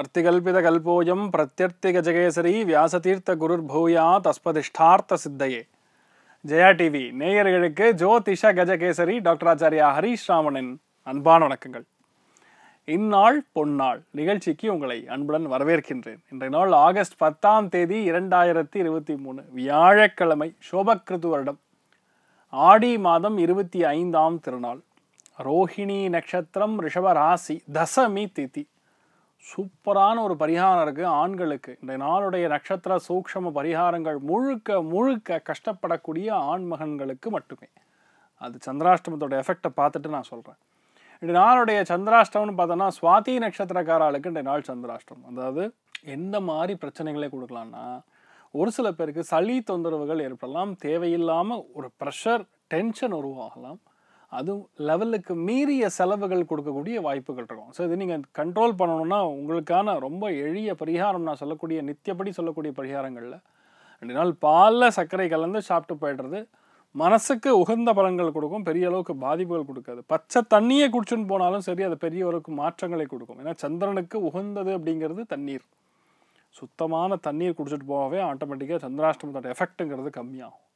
கல்போயம் அர்த்திகல்பிதகல்போயம் கஜகேசரி வியாசதீர்த்த குருர் பூயா தஸ்பதிஷ்டார்த்த சித்தையே ஜெயா டிவி நேயர்களுக்கு ஜோதிஷ கஜகேசரி டாக்டர் ஆச்சாரியா ஹரீஷ் ராமனின் அன்பான வணக்கங்கள் இந்நாள் பொன்னாள் நிகழ்ச்சிக்கு உங்களை அன்புடன் வரவேற்கின்றேன் இன்றைய நாள் ஆகஸ்ட் பத்தாம் தேதி இரண்டாயிரத்தி இருபத்தி மூணு வியாழக்கிழமை சோபக்கிருத்து வருடம் ஆடி மாதம் இருபத்தி ஐந்தாம் திருநாள் ரோஹிணி நட்சத்திரம் ரிஷபராசி தசமி திதி சூப்பரான ஒரு பரிகாரம் இருக்குது ஆண்களுக்கு இந்த நாளுடைய நட்சத்திர சூக்ஷம பரிகாரங்கள் முழுக்க முழுக்க கஷ்டப்படக்கூடிய ஆண்மகன்களுக்கு மட்டுமே அது சந்திராஷ்டமத்தோட எஃபெக்டை பார்த்துட்டு நான் சொல்கிறேன் இந்த நாளுடைய சந்திராஷ்டம்னு பார்த்தோன்னா சுவாதி நட்சத்திரக்காராளுக்கு இந்த நாள் சந்திராஷ்டம் அதாவது எந்த மாதிரி பிரச்சனைகளே கொடுக்கலான்னா ஒரு சில பேருக்கு சளி தொந்தரவுகள் ஏற்படலாம் தேவையில்லாமல் ஒரு ப்ரெஷர் டென்ஷன் உருவாகலாம் அதுவும் லெவலுக்கு மீறிய செலவுகள் கொடுக்கக்கூடிய வாய்ப்புகள் இருக்கும் ஸோ இது நீங்கள் கண்ட்ரோல் பண்ணணும்னா உங்களுக்கான ரொம்ப எளிய பரிகாரம் நான் சொல்லக்கூடிய நித்தியப்படி சொல்லக்கூடிய பரிகாரங்களில் ரெண்டு நாள் பாலில் சர்க்கரை கலந்து சாப்பிட்டு போயிடுறது மனசுக்கு உகந்த பலன்கள் கொடுக்கும் பெரிய அளவுக்கு பாதிப்புகள் கொடுக்காது பச்சை தண்ணியை குடிச்சுன்னு போனாலும் சரி அது பெரிய அளவுக்கு மாற்றங்களை கொடுக்கும் ஏன்னா சந்திரனுக்கு உகந்தது அப்படிங்கிறது தண்ணீர் சுத்தமான தண்ணீர் குடிச்சிட்டு போகவே ஆட்டோமேட்டிக்காக சந்திராஷ்டமத்தோட எஃபெக்ட்டுங்கிறது கம்மியாகும்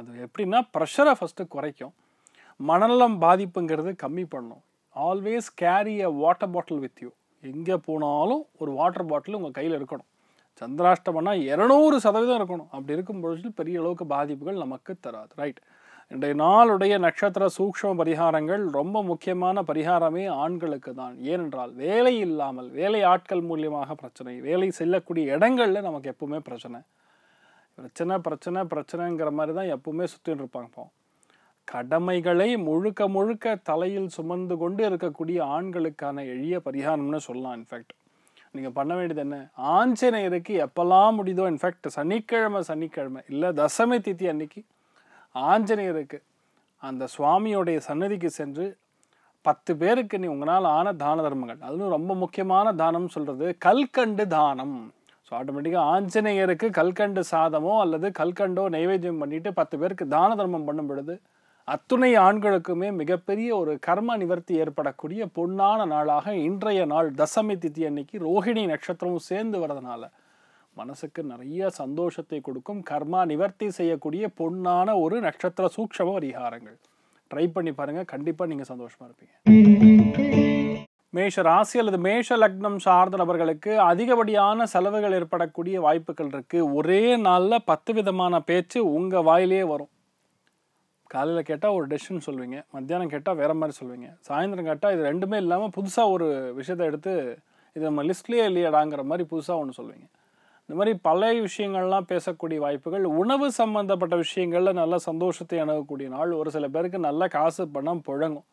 அது எப்படின்னா ப்ரெஷரை ஃபஸ்ட்டு குறைக்கும் மனநலம் பாதிப்புங்கிறது கம்மி பண்ணும் always carry a water bottle with you எங்கே போனாலும் ஒரு வாட்டர் பாட்டில் உங்கள் கையில் இருக்கணும் சந்திராஷ்டமனா இரநூறு சதவீதம் இருக்கணும் அப்படி இருக்கும் பொழுது பெரிய அளவுக்கு பாதிப்புகள் நமக்கு தராது ரைட் இன்றைய நாளுடைய நட்சத்திர சூக்ஷ்ம பரிகாரங்கள் ரொம்ப முக்கியமான பரிகாரமே ஆண்களுக்கு தான் ஏனென்றால் வேலை இல்லாமல் வேலை ஆட்கள் மூலியமாக பிரச்சனை வேலை செல்லக்கூடிய இடங்களில் நமக்கு எப்பவுமே பிரச்சனை பிரச்சனை பிரச்சனை பிரச்சனைங்கிற மாதிரி தான் எப்பவுமே சுற்றின்னு இருப்பாங்க கடமைகளை முழுக்க முழுக்க தலையில் சுமந்து கொண்டு இருக்கக்கூடிய ஆண்களுக்கான எளிய பரிகாரம்னு சொல்லலாம் இன்ஃபேக்ட் நீங்கள் பண்ண வேண்டியது என்ன ஆஞ்சநேயருக்கு எப்போல்லாம் முடியுதோ இன்ஃபேக்ட் சனிக்கிழமை சனிக்கிழமை இல்லை தசமி திதி அன்னைக்கு ஆஞ்சநேயருக்கு அந்த சுவாமியோடைய சன்னதிக்கு சென்று பத்து பேருக்கு நீ உங்களால் ஆன தான தர்மங்கள் அதுவும் ரொம்ப முக்கியமான தானம் சொல்கிறது கல்கண்டு தானம் ஸோ ஆட்டோமேட்டிக்காக ஆஞ்சநேயருக்கு கல்கண்டு சாதமோ அல்லது கல்கண்டோ நைவேத்தியம் பண்ணிவிட்டு பத்து பேருக்கு தான தர்மம் பண்ணும் பொழுது அத்துணை ஆண்களுக்குமே மிகப்பெரிய ஒரு கர்ம நிவர்த்தி ஏற்படக்கூடிய பொன்னான நாளாக இன்றைய நாள் தசமி தித்தி அன்னைக்கு ரோஹிணி நட்சத்திரமும் சேர்ந்து வரதுனால மனசுக்கு நிறைய சந்தோஷத்தை கொடுக்கும் கர்மா நிவர்த்தி செய்யக்கூடிய பொன்னான ஒரு நட்சத்திர சூக்ஷம பரிகாரங்கள் ட்ரை பண்ணி பாருங்க கண்டிப்பாக நீங்கள் சந்தோஷமாக இருப்பீங்க மேஷ ராசி அல்லது மேஷ லக்னம் சார்ந்த நபர்களுக்கு அதிகப்படியான செலவுகள் ஏற்படக்கூடிய வாய்ப்புகள் இருக்கு ஒரே நாளில் பத்து விதமான பேச்சு உங்கள் வாயிலே வரும் காலையில் கேட்டால் ஒரு டெசிஷன் சொல்லுவீங்க மத்தியானம் கேட்டால் வேறு மாதிரி சொல்லுவீங்க சாயந்தரம் கேட்டால் இது ரெண்டுமே இல்லாமல் புதுசாக ஒரு விஷயத்தை எடுத்து இது நம்ம லிஸ்ட்லேயே இல்லையடாங்கிற மாதிரி புதுசாக ஒன்று சொல்லுவீங்க இந்த மாதிரி பழைய விஷயங்கள்லாம் பேசக்கூடிய வாய்ப்புகள் உணவு சம்மந்தப்பட்ட விஷயங்களில் நல்ல சந்தோஷத்தை அணுகக்கூடிய நாள் ஒரு சில பேருக்கு நல்ல காசு பணம் புழங்கும்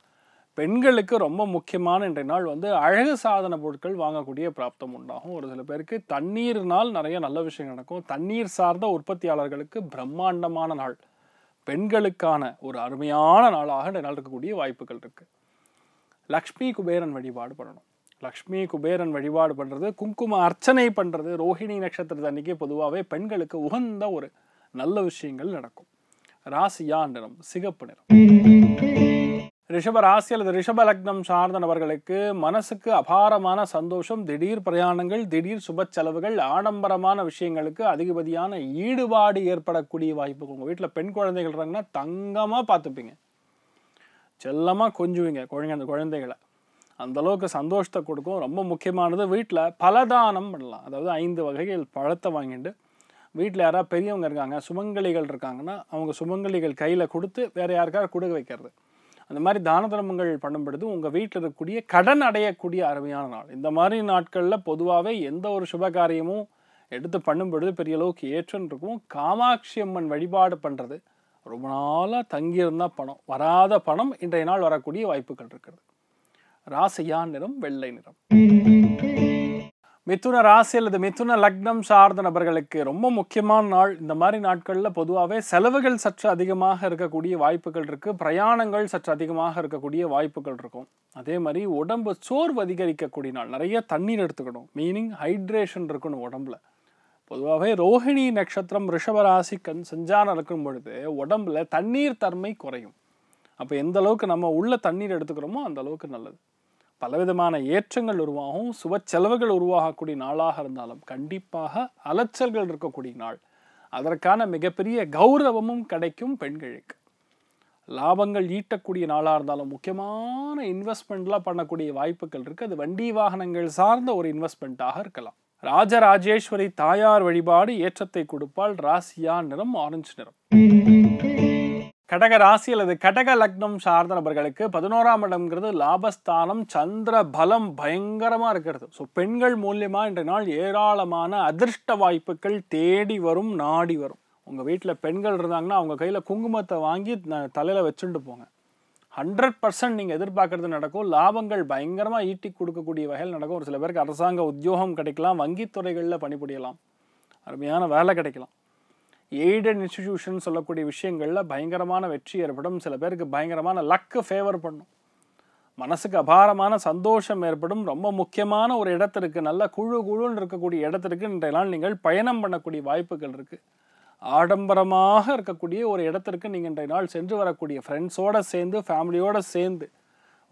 பெண்களுக்கு ரொம்ப முக்கியமான இன்றைய நாள் வந்து அழகு சாதன பொருட்கள் வாங்கக்கூடிய பிராப்தம் உண்டாகும் ஒரு சில பேருக்கு தண்ணீர்னால் நிறைய நல்ல விஷயம் நடக்கும் தண்ணீர் சார்ந்த உற்பத்தியாளர்களுக்கு பிரம்மாண்டமான நாள் பெண்களுக்கான ஒரு அருமையான நாளாக இந்த நாள் இருக்கக்கூடிய வாய்ப்புகள் இருக்குது லக்ஷ்மி குபேரன் வழிபாடு பண்ணணும் லக்ஷ்மி குபேரன் வழிபாடு பண்ணுறது குங்கும அர்ச்சனை பண்ணுறது ரோஹிணி நட்சத்திரத்தை அன்றைக்கி பொதுவாகவே பெண்களுக்கு உகந்த ஒரு நல்ல விஷயங்கள் நடக்கும் ராசியா நிறம் சிகப்பு நிறம் ரிஷப ராசி அல்லது ரிஷப லக்னம் சார்ந்த நபர்களுக்கு மனசுக்கு அபாரமான சந்தோஷம் திடீர் பிரயாணங்கள் திடீர் சுப செலவுகள் ஆடம்பரமான விஷயங்களுக்கு அதிகபதியான ஈடுபாடு ஏற்படக்கூடிய வாய்ப்பு உங்கள் வீட்டில் பெண் குழந்தைகள் இருந்தாங்கன்னா தங்கமாக பார்த்துப்பீங்க செல்லமாக கொஞ்சுவீங்க குழந்தை அந்த குழந்தைகளை அந்தளவுக்கு சந்தோஷத்தை கொடுக்கும் ரொம்ப முக்கியமானது வீட்டில் பலதானம் பண்ணலாம் அதாவது ஐந்து வகைகள் பழத்தை வாங்கிட்டு வீட்டில் யாராவது பெரியவங்க இருக்காங்க சுமங்கலிகள் இருக்காங்கன்னா அவங்க சுமங்கலிகள் கையில் கொடுத்து வேறு யாருக்காவது கொடுக்க வைக்கிறது அந்த மாதிரி தான தர்மங்கள் பொழுது உங்கள் வீட்டில் இருக்கக்கூடிய கடன் அடையக்கூடிய அருமையான நாள் இந்த மாதிரி நாட்களில் பொதுவாகவே எந்த ஒரு சுப காரியமும் எடுத்து பொழுது பெரிய அளவுக்கு ஏற்றன் இருக்கும் காமாட்சி அம்மன் வழிபாடு பண்ணுறது ரொம்ப நாளாக தங்கியிருந்தால் பணம் வராத பணம் இன்றைய நாள் வரக்கூடிய வாய்ப்புகள் இருக்கிறது ராசியா நிறம் வெள்ளை நிறம் மிதுன ராசி அல்லது மிதுன லக்னம் சார்ந்த நபர்களுக்கு ரொம்ப முக்கியமான நாள் இந்த மாதிரி நாட்களில் பொதுவாகவே செலவுகள் சற்று அதிகமாக இருக்கக்கூடிய வாய்ப்புகள் இருக்குது பிரயாணங்கள் சற்று அதிகமாக இருக்கக்கூடிய வாய்ப்புகள் இருக்கும் அதே மாதிரி உடம்பு சோர்வு அதிகரிக்கக்கூடிய நாள் நிறைய தண்ணீர் எடுத்துக்கணும் மீனிங் ஹைட்ரேஷன் இருக்கணும் உடம்புல பொதுவாகவே ரோஹிணி நட்சத்திரம் ரிஷபராசி கண் செஞ்சாரம் இருக்கும் பொழுது உடம்புல தண்ணீர் தன்மை குறையும் அப்போ எந்த அளவுக்கு நம்ம உள்ள தண்ணீர் எடுத்துக்கிறோமோ அந்த அளவுக்கு நல்லது பலவிதமான ஏற்றங்கள் உருவாகும் சுப செலவுகள் உருவாகக்கூடிய நாளாக இருந்தாலும் கண்டிப்பாக அலைச்சல்கள் இருக்கக்கூடிய நாள் அதற்கான மிகப்பெரிய கௌரவமும் கிடைக்கும் பெண்களுக்கு லாபங்கள் ஈட்டக்கூடிய நாளாக இருந்தாலும் முக்கியமான இன்வெஸ்ட்மெண்ட்லாம் பண்ணக்கூடிய வாய்ப்புகள் இருக்குது அது வண்டி வாகனங்கள் சார்ந்த ஒரு இன்வெஸ்ட்மெண்ட்டாக இருக்கலாம் ராஜராஜேஸ்வரி தாயார் வழிபாடு ஏற்றத்தை கொடுப்பால் ராசியா நிறம் ஆரஞ்சு நிறம் கடக ராசி அல்லது கடக லக்னம் சார்ந்த நபர்களுக்கு பதினோராம் இடம்ங்கிறது லாபஸ்தானம் சந்திர பலம் பயங்கரமாக இருக்கிறது ஸோ பெண்கள் மூலியமாக இன்றைய நாள் ஏராளமான அதிர்ஷ்ட வாய்ப்புகள் தேடி வரும் நாடி வரும் உங்கள் வீட்டில் பெண்கள் இருந்தாங்கன்னா அவங்க கையில் குங்குமத்தை வாங்கி தலையில் வச்சுட்டு போங்க ஹண்ட்ரட் பர்சன்ட் நீங்கள் எதிர்பார்க்கறது நடக்கும் லாபங்கள் பயங்கரமாக ஈட்டி கொடுக்கக்கூடிய வகையில் நடக்கும் ஒரு சில பேருக்கு அரசாங்க உத்தியோகம் கிடைக்கலாம் வங்கித்துறைகளில் பணிபுரியலாம் அருமையான வேலை கிடைக்கலாம் எய்டட் இன்ஸ்டிடியூஷன் சொல்லக்கூடிய விஷயங்களில் பயங்கரமான வெற்றி ஏற்படும் சில பேருக்கு பயங்கரமான லக்கு ஃபேவர் பண்ணும் மனசுக்கு அபாரமான சந்தோஷம் ஏற்படும் ரொம்ப முக்கியமான ஒரு இடத்திற்கு நல்ல குழு குழுன்னு இருக்கக்கூடிய இடத்திற்கு இன்றைய நாள் நீங்கள் பயணம் பண்ணக்கூடிய வாய்ப்புகள் இருக்குது ஆடம்பரமாக இருக்கக்கூடிய ஒரு இடத்திற்கு நீங்கள் இன்றைய நாள் சென்று வரக்கூடிய ஃப்ரெண்ட்ஸோடு சேர்ந்து ஃபேமிலியோடு சேர்ந்து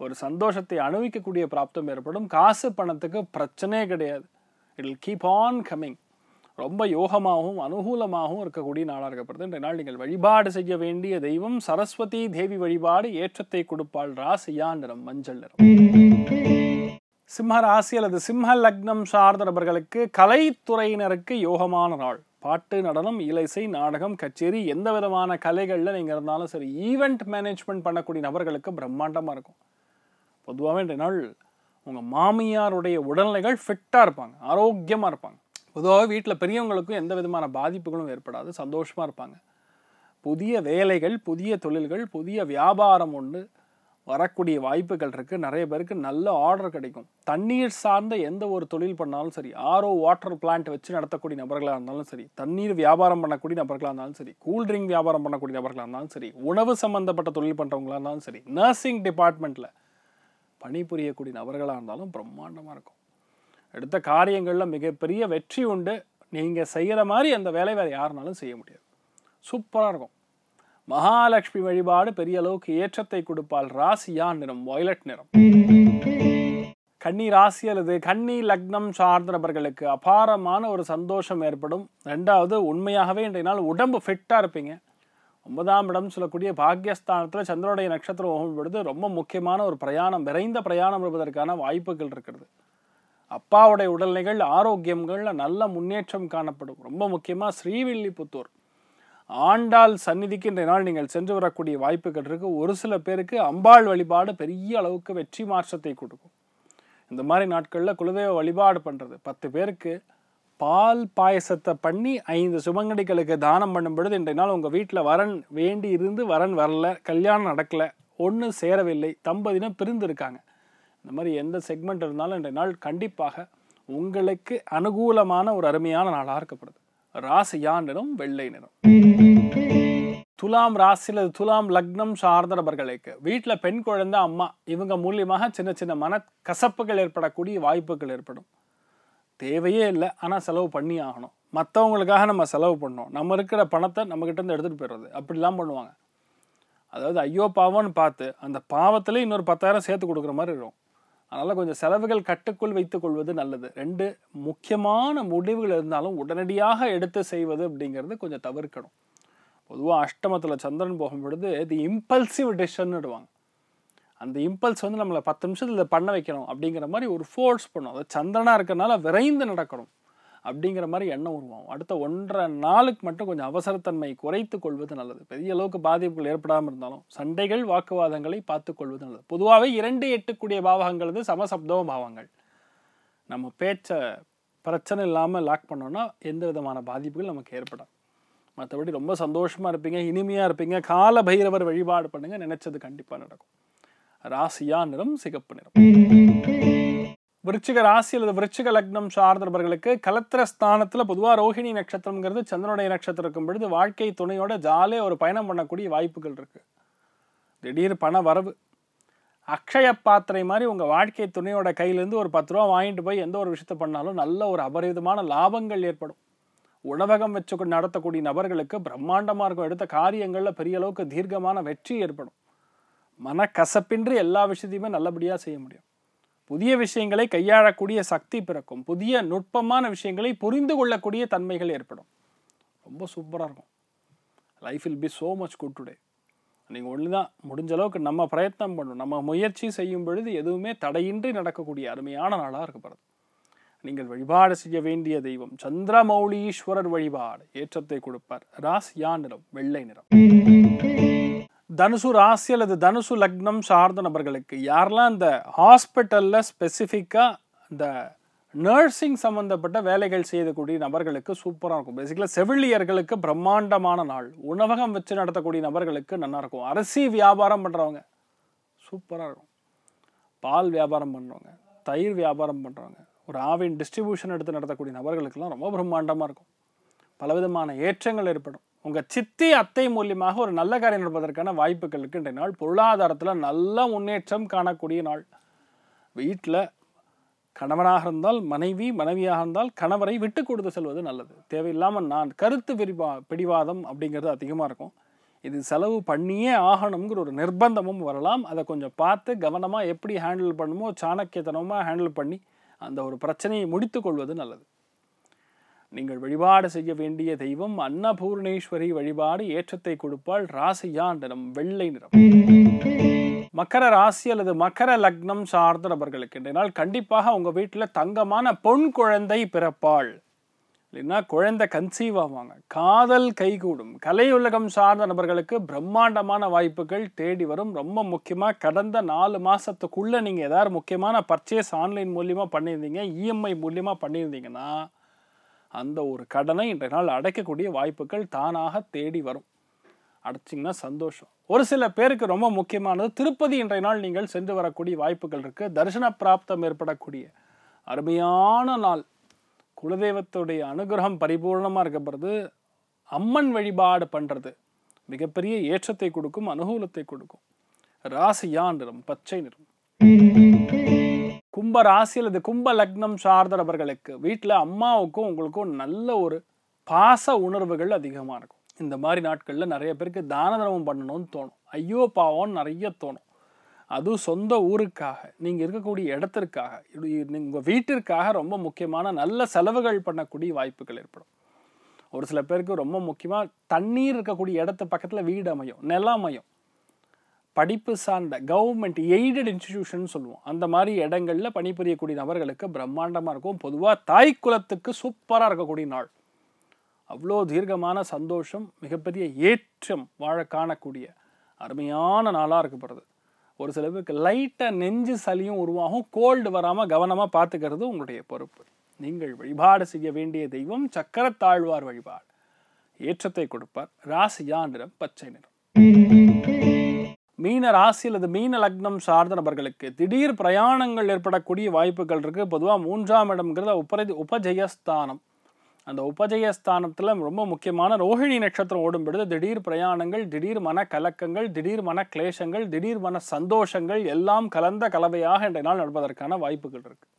ஒரு சந்தோஷத்தை அனுபவிக்கக்கூடிய பிராப்தம் ஏற்படும் காசு பணத்துக்கு பிரச்சனையே கிடையாது இட் கீப் ஆன் கம்மிங் ரொம்ப யோகமாகவும் அனுகூலமாகவும் இருக்கக்கூடிய நாளாக இருக்கப்படுது இன்றைய நாள் நீங்கள் வழிபாடு செய்ய வேண்டிய தெய்வம் சரஸ்வதி தேவி வழிபாடு ஏற்றத்தை கொடுப்பாள் ராசியா நிறம் மஞ்சள் நிறம் சிம்ம ராசி அல்லது சிம்ம லக்னம் சார்ந்த நபர்களுக்கு கலைத்துறையினருக்கு யோகமான நாள் பாட்டு நடனம் இலைசை நாடகம் கச்சேரி எந்த விதமான கலைகளில் நீங்கள் இருந்தாலும் சரி ஈவெண்ட் மேனேஜ்மெண்ட் பண்ணக்கூடிய நபர்களுக்கு பிரம்மாண்டமாக இருக்கும் பொதுவாகவே இன்றைய நாள் உங்கள் மாமியாருடைய உடல்நிலைகள் ஃபிட்டாக இருப்பாங்க ஆரோக்கியமாக இருப்பாங்க பொதுவாக வீட்டில் பெரியவங்களுக்கும் எந்த விதமான பாதிப்புகளும் ஏற்படாது சந்தோஷமாக இருப்பாங்க புதிய வேலைகள் புதிய தொழில்கள் புதிய வியாபாரம் ஒன்று வரக்கூடிய வாய்ப்புகள் இருக்குது நிறைய பேருக்கு நல்ல ஆர்டர் கிடைக்கும் தண்ணீர் சார்ந்த எந்த ஒரு தொழில் பண்ணாலும் சரி ஆர்ஓ வாட்டர் பிளான்ட் வச்சு நடத்தக்கூடிய நபர்களாக இருந்தாலும் சரி தண்ணீர் வியாபாரம் பண்ணக்கூடிய நபர்களாக இருந்தாலும் சரி கூல்ட்ரிங்க் வியாபாரம் பண்ணக்கூடிய நபர்களாக இருந்தாலும் சரி உணவு சம்மந்தப்பட்ட தொழில் பண்ணுறவங்களாக இருந்தாலும் சரி நர்சிங் டிபார்ட்மெண்ட்டில் பணிபுரியக்கூடிய நபர்களாக இருந்தாலும் பிரம்மாண்டமாக இருக்கும் எடுத்த காரியங்களில் மிகப்பெரிய வெற்றி உண்டு நீங்கள் செய்கிற மாதிரி அந்த வேலை வேறு யாருனாலும் செய்ய முடியாது சூப்பராக இருக்கும் மகாலட்சுமி வழிபாடு பெரிய அளவுக்கு ஏற்றத்தை கொடுப்பால் ராசியா நிறம் வயலட் நிறம் கன்னி ராசி அல்லது கன்னி லக்னம் சார்ந்த நபர்களுக்கு அபாரமான ஒரு சந்தோஷம் ஏற்படும் ரெண்டாவது உண்மையாகவே இன்றைய நாள் உடம்பு ஃபிட்டாக இருப்பீங்க ஒன்பதாம் இடம் சொல்லக்கூடிய பாக்யஸ்தானத்தில் சந்திரனுடைய நட்சத்திரம் ஓகும் பொழுது ரொம்ப முக்கியமான ஒரு பிரயாணம் விரைந்த பிரயாணம் இருப்பதற்கான வாய்ப்புகள் இருக்கிறது அப்பாவுடைய உடல்நிலைகள் ஆரோக்கியங்களில் நல்ல முன்னேற்றம் காணப்படும் ரொம்ப முக்கியமாக ஸ்ரீவில்லிபுத்தூர் ஆண்டாள் சந்நிதிக்கு இன்றைய நாள் நீங்கள் சென்று வரக்கூடிய வாய்ப்புகள் இருக்கு ஒரு சில பேருக்கு அம்பாள் வழிபாடு பெரிய அளவுக்கு வெற்றி மாற்றத்தை கொடுக்கும் இந்த மாதிரி நாட்களில் குலதெய்வ வழிபாடு பண்ணுறது பத்து பேருக்கு பால் பாயசத்தை பண்ணி ஐந்து சுமங்கடிகளுக்கு தானம் பண்ணும் பொழுது இன்றைய நாள் உங்கள் வீட்டில் வரன் வேண்டி இருந்து வரன் வரல கல்யாணம் நடக்கலை ஒன்றும் சேரவில்லை தம்பதினம் பிரிந்து இருக்காங்க இந்த மாதிரி எந்த செக்மெண்ட் இருந்தாலும் இன்றைய நாள் கண்டிப்பாக உங்களுக்கு அனுகூலமான ஒரு அருமையான நாளாக இருக்கப்படுது ராசி யாண்டினும் வெள்ளை நிறம் துலாம் ராசியில் துலாம் லக்னம் சார்ந்த நபர்களுக்கு வீட்டில் பெண் குழந்தை அம்மா இவங்க மூலியமாக சின்ன சின்ன மன கசப்புகள் ஏற்படக்கூடிய வாய்ப்புகள் ஏற்படும் தேவையே இல்லை ஆனால் செலவு பண்ணி ஆகணும் மற்றவங்களுக்காக நம்ம செலவு பண்ணோம் நம்ம இருக்கிற பணத்தை நம்மக்கிட்டேருந்து எடுத்துகிட்டு போயிடுறது அப்படிலாம் பண்ணுவாங்க அதாவது ஐயோ பாவம்னு பார்த்து அந்த பாவத்திலே இன்னொரு பத்தாயிரம் சேர்த்து கொடுக்குற மாதிரி இருக்கும் அதனால் கொஞ்சம் செலவுகள் கட்டுக்குள் வைத்துக்கொள்வது நல்லது ரெண்டு முக்கியமான முடிவுகள் இருந்தாலும் உடனடியாக எடுத்து செய்வது அப்படிங்கிறது கொஞ்சம் தவிர்க்கணும் பொதுவாக அஷ்டமத்தில் சந்திரன் போகும் பொழுது இது இம்பல்சிவ் விடுவாங்க அந்த இம்பல்ஸ் வந்து நம்மளை பத்து நிமிஷத்தில் பண்ண வைக்கணும் அப்படிங்கிற மாதிரி ஒரு ஃபோர்ஸ் பண்ணும் அது சந்திரனாக இருக்கிறனால விரைந்து நடக்கணும் அப்படிங்கிற மாதிரி எண்ணம் உருவாகும் அடுத்த ஒன்றரை நாளுக்கு மட்டும் கொஞ்சம் அவசரத்தன்மை குறைத்து கொள்வது நல்லது பெரிய அளவுக்கு பாதிப்புகள் ஏற்படாமல் இருந்தாலும் சண்டைகள் வாக்குவாதங்களை பார்த்து கொள்வது நல்லது பொதுவாகவே இரண்டு எட்டுக்கூடிய பாவகங்கள் வந்து சமசப்தவ பாவங்கள் நம்ம பேச்சை பிரச்சனை இல்லாமல் லாக் பண்ணோன்னா எந்த விதமான பாதிப்புகள் நமக்கு ஏற்படும் மற்றபடி ரொம்ப சந்தோஷமாக இருப்பீங்க இனிமையாக இருப்பீங்க கால பைரவர் வழிபாடு பண்ணுங்கள் நினச்சது கண்டிப்பாக நடக்கும் ராசியா நிறம் சிகப்பு நிறம் விருச்சிக ராசி அல்லது விருச்சிக லக்னம் சார்ந்தவர்களுக்கு கலத்திர ஸ்தானத்தில் பொதுவாக ரோஹிணி நட்சத்திரங்கிறது சந்திரனுடைய நட்சத்திரம் இருக்கும் பொழுது வாழ்க்கை துணையோட ஜாலியாக ஒரு பயணம் பண்ணக்கூடிய வாய்ப்புகள் இருக்குது திடீர் பண வரவு அக்ஷய பாத்திரை மாதிரி உங்கள் வாழ்க்கை துணையோட கையிலேருந்து ஒரு பத்து ரூபா வாங்கிட்டு போய் எந்த ஒரு விஷயத்தை பண்ணாலும் நல்ல ஒரு அபரிதமான லாபங்கள் ஏற்படும் உணவகம் வச்சு நடத்தக்கூடிய நபர்களுக்கு பிரம்மாண்டமாக இருக்கும் எடுத்த காரியங்களில் பெரிய அளவுக்கு தீர்க்கமான வெற்றி ஏற்படும் மனக்கசப்பின்றி எல்லா விஷயத்தையுமே நல்லபடியாக செய்ய முடியும் புதிய விஷயங்களை கையாளக்கூடிய சக்தி பிறக்கும் புதிய நுட்பமான விஷயங்களை புரிந்து கொள்ளக்கூடிய தன்மைகள் ஏற்படும் ரொம்ப சூப்பராக இருக்கும் life will be so much good today நீங்கள் ஒன்று தான் முடிஞ்ச அளவுக்கு நம்ம பிரயத்னம் பண்ணணும் நம்ம முயற்சி செய்யும் பொழுது எதுவுமே தடையின்றி நடக்கக்கூடிய அருமையான நாளாக இருக்கப்படுது நீங்கள் வழிபாடு செய்ய வேண்டிய தெய்வம் சந்திரமௌலீஸ்வரர் வழிபாடு ஏற்றத்தை கொடுப்பார் ராஸ் யா நிறம் வெள்ளை நிறம் தனுசு ராசி அல்லது தனுசு லக்னம் சார்ந்த நபர்களுக்கு யாரெல்லாம் இந்த ஹாஸ்பிட்டலில் ஸ்பெசிஃபிக்காக இந்த நர்சிங் சம்மந்தப்பட்ட வேலைகள் செய்யக்கூடிய நபர்களுக்கு சூப்பராக இருக்கும் பேசிக்கலாக செவிலியர்களுக்கு பிரம்மாண்டமான நாள் உணவகம் வச்சு நடத்தக்கூடிய நபர்களுக்கு நல்லாயிருக்கும் அரிசி வியாபாரம் பண்ணுறவங்க சூப்பராக இருக்கும் பால் வியாபாரம் பண்ணுறவங்க தயிர் வியாபாரம் பண்ணுறவங்க ஒரு ஆவின் டிஸ்ட்ரிபியூஷன் எடுத்து நடத்தக்கூடிய நபர்களுக்கெல்லாம் ரொம்ப பிரம்மாண்டமாக இருக்கும் பலவிதமான ஏற்றங்கள் ஏற்படும் உங்கள் சித்தி அத்தை மூலியமாக ஒரு நல்ல காரியம் நடப்பதற்கான வாய்ப்புகள் இன்றைய நாள் பொருளாதாரத்தில் நல்ல முன்னேற்றம் காணக்கூடிய நாள் வீட்டில் கணவனாக இருந்தால் மனைவி மனைவியாக இருந்தால் கணவரை விட்டு கொடுத்து செல்வது நல்லது தேவையில்லாமல் நான் கருத்து பிரிவா பிடிவாதம் அப்படிங்கிறது அதிகமாக இருக்கும் இது செலவு பண்ணியே ஆகணுங்கிற ஒரு நிர்பந்தமும் வரலாம் அதை கொஞ்சம் பார்த்து கவனமாக எப்படி ஹேண்டில் பண்ணுமோ சாணக்கியத்தனமாக ஹேண்டில் பண்ணி அந்த ஒரு பிரச்சனையை முடித்து கொள்வது நல்லது நீங்கள் வழிபாடு செய்ய வேண்டிய தெய்வம் அன்னபூர்ணேஸ்வரி வழிபாடு ஏற்றத்தை கொடுப்பால் ராசியான் நிறம் வெள்ளை நிறம் மக்கர ராசி அல்லது மக்கர லக்னம் சார்ந்த நபர்களுக்கு இன்றைய நாள் கண்டிப்பாக உங்கள் வீட்டில் தங்கமான பொன் குழந்தை பிறப்பாள் இல்லைன்னா குழந்தை கன்சீவ் ஆவாங்க காதல் கைகூடும் கலை உலகம் சார்ந்த நபர்களுக்கு பிரம்மாண்டமான வாய்ப்புகள் தேடி வரும் ரொம்ப முக்கியமாக கடந்த நாலு மாதத்துக்குள்ளே நீங்கள் ஏதாவது முக்கியமான பர்ச்சேஸ் ஆன்லைன் மூலியமாக பண்ணியிருந்தீங்க இஎம்ஐ e மூலியமாக பண்ணியிருந்தீங்கன்னா அந்த ஒரு கடனை இன்றைய நாள் அடைக்கக்கூடிய வாய்ப்புகள் தானாக தேடி வரும் அடைச்சிங்கன்னா சந்தோஷம் ஒரு சில பேருக்கு ரொம்ப முக்கியமானது திருப்பதி இன்றைய நாள் நீங்கள் சென்று வரக்கூடிய வாய்ப்புகள் இருக்குது தரிசன பிராப்தம் ஏற்படக்கூடிய அருமையான நாள் குலதெய்வத்துடைய அனுகிரகம் பரிபூர்ணமாக இருக்கப்படுறது அம்மன் வழிபாடு பண்ணுறது மிகப்பெரிய ஏற்றத்தை கொடுக்கும் அனுகூலத்தை கொடுக்கும் ராசியா நிறம் பச்சை நிறம் கும்ப ராசி அல்லது கும்ப லக்னம் சார்ந்தவர்களுக்கு வீட்டில் அம்மாவுக்கும் உங்களுக்கும் நல்ல ஒரு பாச உணர்வுகள் அதிகமாக இருக்கும் இந்த மாதிரி நாட்களில் நிறைய பேருக்கு தான தர்மம் பண்ணணும்னு தோணும் ஐயோ பாவம்னு நிறைய தோணும் அதுவும் சொந்த ஊருக்காக நீங்கள் இருக்கக்கூடிய இடத்திற்காக உங்கள் வீட்டிற்காக ரொம்ப முக்கியமான நல்ல செலவுகள் பண்ணக்கூடிய வாய்ப்புகள் ஏற்படும் ஒரு சில பேருக்கு ரொம்ப முக்கியமாக தண்ணீர் இருக்கக்கூடிய இடத்து பக்கத்தில் வீடு அமையும் நிலம் அமையும் படிப்பு சார்ந்த கவர்மெண்ட் எய்டட் இன்ஸ்டிடியூஷன் சொல்லுவோம் அந்த மாதிரி இடங்களில் பணிபுரியக்கூடிய நபர்களுக்கு பிரம்மாண்டமாக இருக்கும் பொதுவாக தாய் குலத்துக்கு சூப்பராக இருக்கக்கூடிய நாள் அவ்வளோ தீர்க்கமான சந்தோஷம் மிகப்பெரிய ஏற்றம் வாழ காணக்கூடிய அருமையான நாளாக இருக்கப்படுறது ஒரு சில பேருக்கு லைட்டாக நெஞ்சு சளியும் உருவாகும் கோல்டு வராமல் கவனமாக பார்த்துக்கிறது உங்களுடைய பொறுப்பு நீங்கள் வழிபாடு செய்ய வேண்டிய தெய்வம் சக்கரத்தாழ்வார் வழிபாடு ஏற்றத்தை கொடுப்பார் ராசியா நிறம் பச்சை நிறம் மீன ராசி அல்லது மீன லக்னம் சார்ந்த நபர்களுக்கு திடீர் பிரயாணங்கள் ஏற்படக்கூடிய வாய்ப்புகள் இருக்குது பொதுவாக மூன்றாம் இடம்ங்கிறது உபரி உபஜயஸ்தானம் அந்த உபஜயஸ்தானத்தில் ரொம்ப முக்கியமான ரோஹிணி நட்சத்திரம் ஓடும் பொழுது திடீர் பிரயாணங்கள் திடீர் மன கலக்கங்கள் திடீர் மன கிளேசங்கள் திடீர் மன சந்தோஷங்கள் எல்லாம் கலந்த கலவையாக இன்றைய நாள் நடப்பதற்கான வாய்ப்புகள் இருக்குது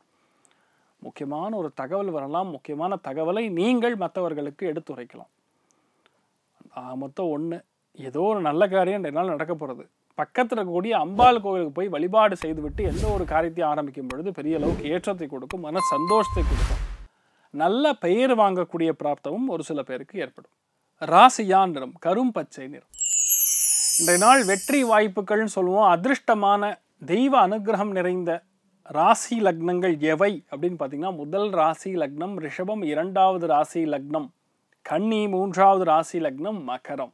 முக்கியமான ஒரு தகவல் வரலாம் முக்கியமான தகவலை நீங்கள் மற்றவர்களுக்கு எடுத்துரைக்கலாம் மொத்தம் ஒன்று ஏதோ ஒரு நல்ல காரியம் இன்றைய நாள் நடக்க போகிறது பக்கத்தில் இருக்கக்கூடிய அம்பாள் கோவிலுக்கு போய் வழிபாடு செய்துவிட்டு எந்த ஒரு காரியத்தையும் ஆரம்பிக்கும் பொழுது பெரிய அளவுக்கு ஏற்றத்தை கொடுக்கும் மன சந்தோஷத்தை கொடுக்கும் நல்ல பெயர் வாங்கக்கூடிய பிராப்தமும் ஒரு சில பேருக்கு ஏற்படும் ராசியா நிறம் கரும் பச்சை நிறம் இன்றைய நாள் வெற்றி வாய்ப்புகள்னு சொல்லுவோம் அதிர்ஷ்டமான தெய்வ அனுகிரகம் நிறைந்த ராசி லக்னங்கள் எவை அப்படின்னு பார்த்தீங்கன்னா முதல் ராசி லக்னம் ரிஷபம் இரண்டாவது ராசி லக்னம் கன்னி மூன்றாவது ராசி லக்னம் மகரம்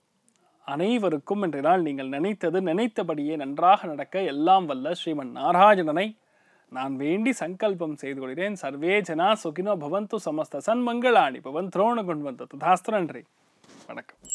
அனைவருக்கும் இன்றைய நாள் நீங்கள் நினைத்தது நினைத்தபடியே நன்றாக நடக்க எல்லாம் வல்ல ஸ்ரீமன் நாராயணனை நான் வேண்டி சங்கல்பம் செய்து கொள்கிறேன் சர்வே ஜனா சுகினோ பவந்து சமஸ்த சன்மங்களாணி பவன் துரோண குண்வந்த ததாஸ்து நன்றி வணக்கம்